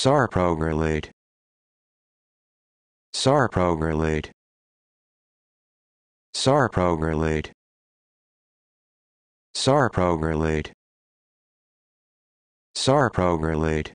Sarprogrelate. Sarprogrelate. Sarprogrelate. Sarprogrelate. Sarprogrelate.